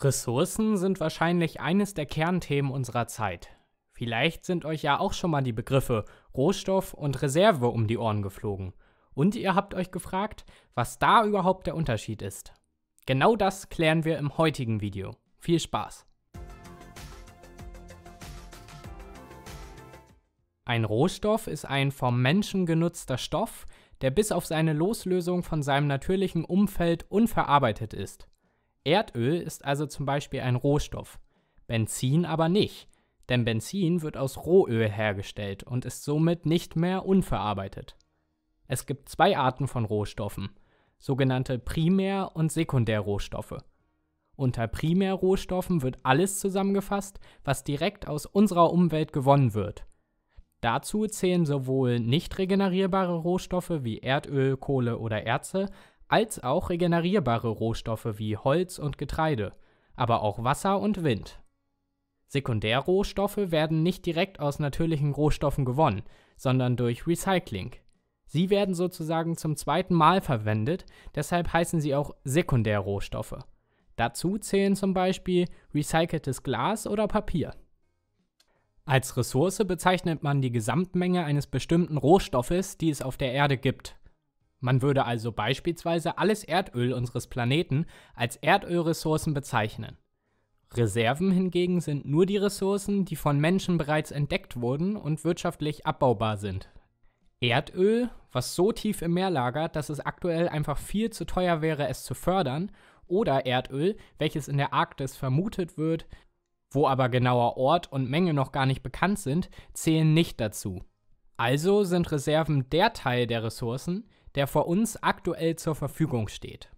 Ressourcen sind wahrscheinlich eines der Kernthemen unserer Zeit. Vielleicht sind euch ja auch schon mal die Begriffe Rohstoff und Reserve um die Ohren geflogen. Und ihr habt euch gefragt, was da überhaupt der Unterschied ist. Genau das klären wir im heutigen Video. Viel Spaß! Ein Rohstoff ist ein vom Menschen genutzter Stoff, der bis auf seine Loslösung von seinem natürlichen Umfeld unverarbeitet ist. Erdöl ist also zum Beispiel ein Rohstoff, Benzin aber nicht, denn Benzin wird aus Rohöl hergestellt und ist somit nicht mehr unverarbeitet. Es gibt zwei Arten von Rohstoffen, sogenannte Primär- und Sekundärrohstoffe. Unter Primärrohstoffen wird alles zusammengefasst, was direkt aus unserer Umwelt gewonnen wird. Dazu zählen sowohl nicht regenerierbare Rohstoffe wie Erdöl, Kohle oder Erze, als auch regenerierbare Rohstoffe wie Holz und Getreide, aber auch Wasser und Wind. Sekundärrohstoffe werden nicht direkt aus natürlichen Rohstoffen gewonnen, sondern durch Recycling. Sie werden sozusagen zum zweiten Mal verwendet, deshalb heißen sie auch Sekundärrohstoffe. Dazu zählen zum Beispiel recyceltes Glas oder Papier. Als Ressource bezeichnet man die Gesamtmenge eines bestimmten Rohstoffes, die es auf der Erde gibt. Man würde also beispielsweise alles Erdöl unseres Planeten als Erdölressourcen bezeichnen. Reserven hingegen sind nur die Ressourcen, die von Menschen bereits entdeckt wurden und wirtschaftlich abbaubar sind. Erdöl, was so tief im Meer lagert, dass es aktuell einfach viel zu teuer wäre, es zu fördern, oder Erdöl, welches in der Arktis vermutet wird, wo aber genauer Ort und Menge noch gar nicht bekannt sind, zählen nicht dazu. Also sind Reserven der Teil der Ressourcen, der vor uns aktuell zur Verfügung steht.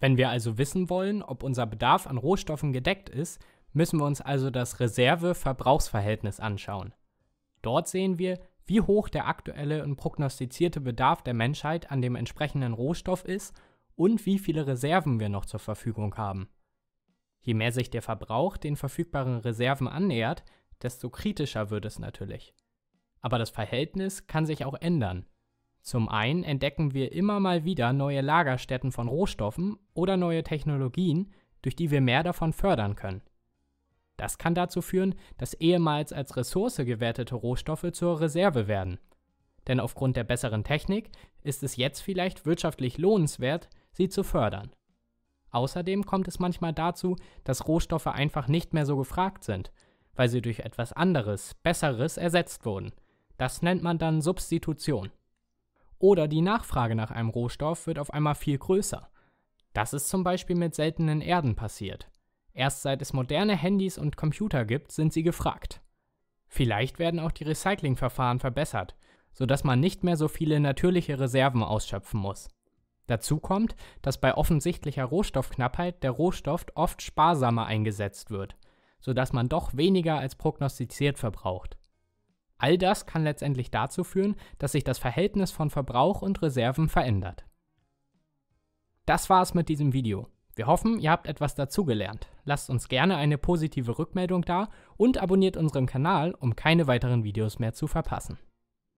Wenn wir also wissen wollen, ob unser Bedarf an Rohstoffen gedeckt ist, müssen wir uns also das Reserve-Verbrauchsverhältnis anschauen. Dort sehen wir, wie hoch der aktuelle und prognostizierte Bedarf der Menschheit an dem entsprechenden Rohstoff ist und wie viele Reserven wir noch zur Verfügung haben. Je mehr sich der Verbrauch den verfügbaren Reserven annähert, desto kritischer wird es natürlich. Aber das Verhältnis kann sich auch ändern. Zum einen entdecken wir immer mal wieder neue Lagerstätten von Rohstoffen oder neue Technologien, durch die wir mehr davon fördern können. Das kann dazu führen, dass ehemals als Ressource gewertete Rohstoffe zur Reserve werden. Denn aufgrund der besseren Technik ist es jetzt vielleicht wirtschaftlich lohnenswert, sie zu fördern. Außerdem kommt es manchmal dazu, dass Rohstoffe einfach nicht mehr so gefragt sind, weil sie durch etwas anderes, Besseres ersetzt wurden. Das nennt man dann Substitution. Oder die Nachfrage nach einem Rohstoff wird auf einmal viel größer. Das ist zum Beispiel mit seltenen Erden passiert. Erst seit es moderne Handys und Computer gibt, sind sie gefragt. Vielleicht werden auch die Recyclingverfahren verbessert, sodass man nicht mehr so viele natürliche Reserven ausschöpfen muss. Dazu kommt, dass bei offensichtlicher Rohstoffknappheit der Rohstoff oft sparsamer eingesetzt wird, sodass man doch weniger als prognostiziert verbraucht. All das kann letztendlich dazu führen, dass sich das Verhältnis von Verbrauch und Reserven verändert. Das war's mit diesem Video. Wir hoffen, ihr habt etwas dazugelernt. Lasst uns gerne eine positive Rückmeldung da und abonniert unseren Kanal, um keine weiteren Videos mehr zu verpassen.